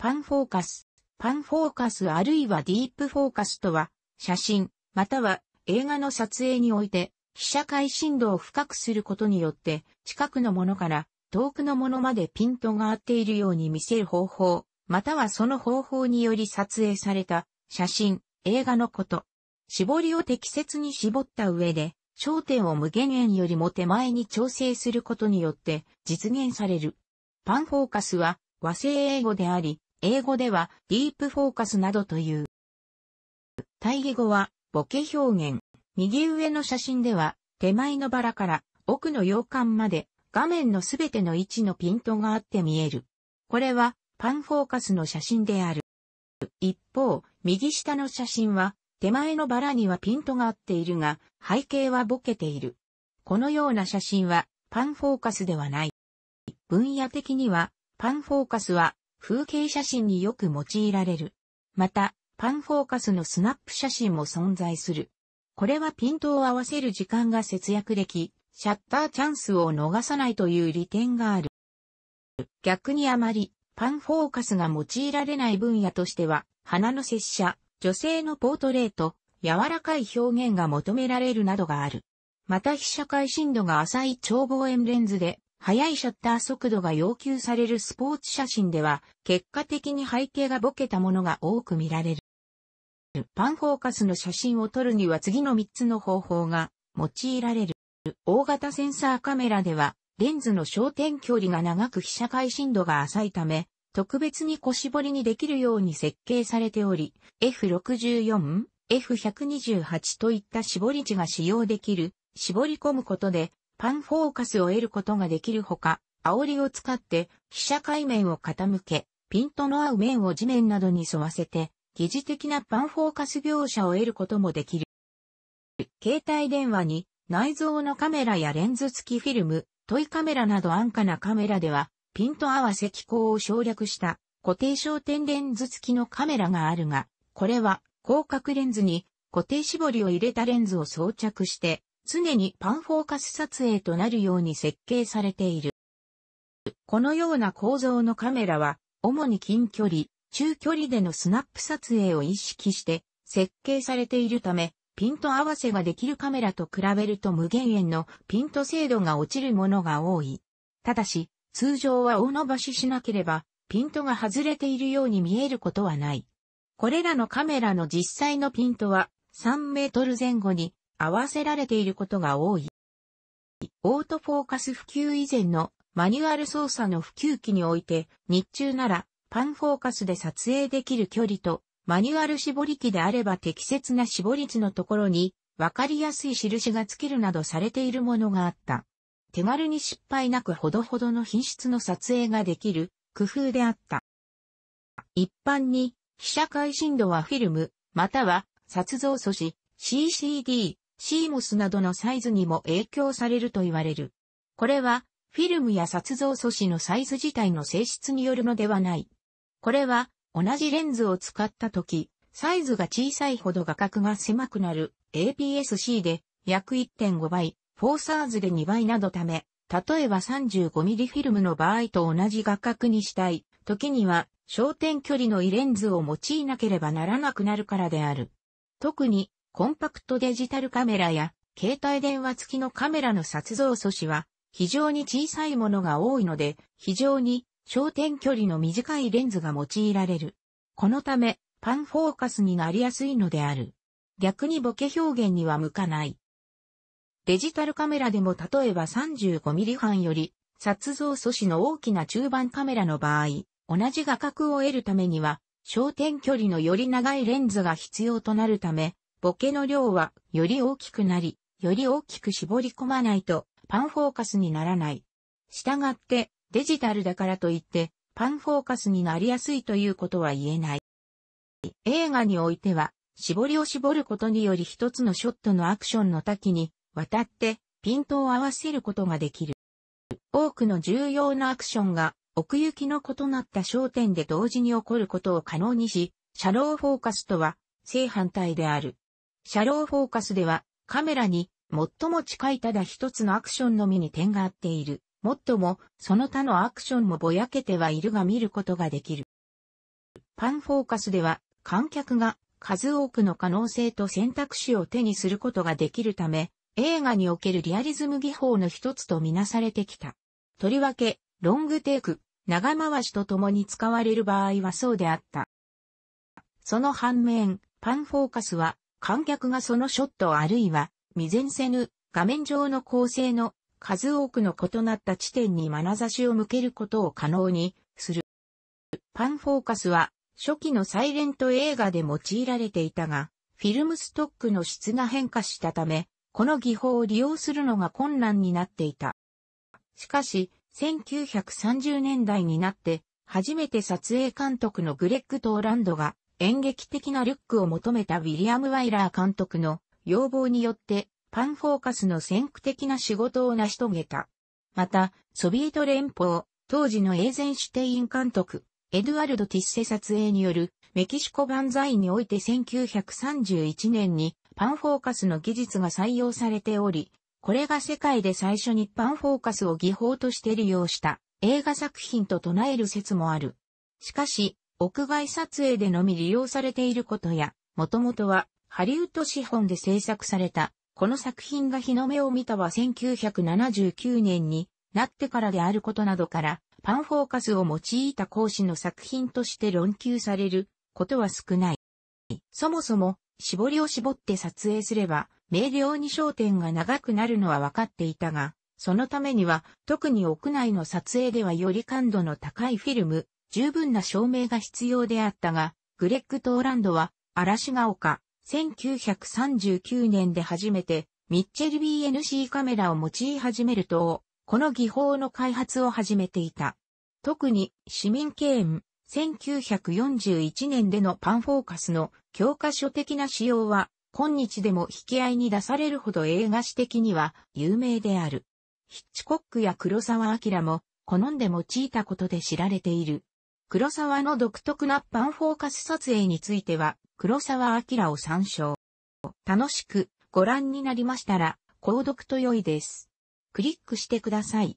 パンフォーカス。パンフォーカスあるいはディープフォーカスとは、写真、または映画の撮影において、被写界深度を深くすることによって、近くのものから遠くのものまでピントが合っているように見せる方法、またはその方法により撮影された写真、映画のこと。絞りを適切に絞った上で、焦点を無限遠よりも手前に調整することによって実現される。パンフォーカスは和製英語であり、英語ではディープフォーカスなどという。対義語はボケ表現。右上の写真では手前のバラから奥の洋館まで画面のすべての位置のピントがあって見える。これはパンフォーカスの写真である。一方、右下の写真は手前のバラにはピントが合っているが背景はボケている。このような写真はパンフォーカスではない。分野的にはパンフォーカスは風景写真によく用いられる。また、パンフォーカスのスナップ写真も存在する。これはピントを合わせる時間が節約でき、シャッターチャンスを逃さないという利点がある。逆にあまり、パンフォーカスが用いられない分野としては、花の拙者、女性のポートレート、柔らかい表現が求められるなどがある。また被写界深度が浅い超望遠レンズで速いシャッター速度が要求されるスポーツ写真では、結果的に背景がボケたものが多く見られる。パンフォーカスの写真を撮るには次の3つの方法が用いられる。大型センサーカメラでは、レンズの焦点距離が長く被写界深度が浅いため、特別に小絞りにできるように設計されており、F64、F128 といった絞り値が使用できる、絞り込むことで、パンフォーカスを得ることができるほか、煽りを使って被写界面を傾け、ピントの合う面を地面などに沿わせて、疑似的なパンフォーカス描写を得ることもできる。携帯電話に内蔵のカメラやレンズ付きフィルム、トイカメラなど安価なカメラでは、ピント合わせ機構を省略した固定焦点レンズ付きのカメラがあるが、これは広角レンズに固定絞りを入れたレンズを装着して常にパンフォーカス撮影となるように設計されている。このような構造のカメラは、主に近距離、中距離でのスナップ撮影を意識して設計されているため、ピント合わせができるカメラと比べると無限遠のピント精度が落ちるものが多い。ただし、通常は大伸ばししなければ、ピントが外れているように見えることはない。これらのカメラの実際のピントは3メートル前後に合わせられていることが多い。オートフォーカス普及以前のマニュアル操作の普及期において、日中ならパンフォーカスで撮影できる距離と、マニュアル絞り機であれば適切な絞り率のところに、わかりやすい印がつけるなどされているものがあった。手軽に失敗なくほどほどの品質の撮影ができる工夫であった。一般に、被写回深度はフィルム、または、撮像素子、CCD、シーモスなどのサイズにも影響されると言われる。これは、フィルムや撮像素子のサイズ自体の性質によるのではない。これは、同じレンズを使った時、サイズが小さいほど画角が狭くなる APS-C で約1.5倍、フォーサーズで2倍などため、例えば 35mm フィルムの場合と同じ画角にしたい、時には焦点距離の異レンズを用いなければならなくなるからである。特にコンパクトデジタルカメラや携帯電話付きのカメラの撮像素子は非常に小さいものが多いので非常に焦点距離の短いレンズが用いられる。このためパンフォーカスになりやすいのである。逆にボケ表現には向かない。デジタルカメラでも例えば 35mm 半より撮像素子の大きな中盤カメラの場合、同じ画角を得るためには焦点距離のより長いレンズが必要となるため、ボケの量はより大きくなり、より大きく絞り込まないとパンフォーカスにならない。したがってデジタルだからといってパンフォーカスになりやすいということは言えない。映画においては絞りを絞ることにより一つのショットのアクションの多岐に渡ってピントを合わせることができる。多くの重要なアクションが奥行きの異なった焦点で同時に起こることを可能にし、シャローフォーカスとは正反対である。シャローフォーカスでは、カメラに最も近いただ一つのアクションのみに点が合っている。もっとも、その他のアクションもぼやけてはいるが見ることができる。パンフォーカスでは、観客が数多くの可能性と選択肢を手にすることができるため、映画におけるリアリズム技法の一つとみなされてきた。とりわけ、ロングテイク、長回しと共に使われる場合はそうであった。その反面、パンフォーカスは観客がそのショットあるいは未然せぬ画面上の構成の数多くの異なった地点に眼差しを向けることを可能にする。パンフォーカスは初期のサイレント映画で用いられていたが、フィルムストックの質が変化したため、この技法を利用するのが困難になっていた。しかし、1930年代になって、初めて撮影監督のグレッグ・トーランドが演劇的なルックを求めたウィリアム・ワイラー監督の要望によってパンフォーカスの先駆的な仕事を成し遂げた。また、ソビエト連邦、当時のエーゼンシュテイン監督、エドゥアルド・ティッセ撮影によるメキシコ万歳において1931年にパンフォーカスの技術が採用されており、これが世界で最初にパンフォーカスを技法として利用した映画作品と唱える説もある。しかし、屋外撮影でのみ利用されていることや、もともとはハリウッド資本で制作された、この作品が日の目を見たは1979年になってからであることなどから、パンフォーカスを用いた講師の作品として論求されることは少ない。そもそも、絞りを絞って撮影すれば、明瞭に焦点が長くなるのは分かっていたが、そのためには、特に屋内の撮影ではより感度の高いフィルム、十分な証明が必要であったが、グレッグ・トーランドは、嵐が丘、1939年で初めて、ミッチェル BNC カメラを用い始めると、この技法の開発を始めていた。特に、市民敬遠、1941年でのパンフォーカスの教科書的な使用は、今日でも引き合いに出されるほど映画史的には有名である。ヒッチコックや黒沢明も好んで用いたことで知られている。黒沢の独特なパンフォーカス撮影については、黒沢明を参照。楽しくご覧になりましたら、購読と良いです。クリックしてください。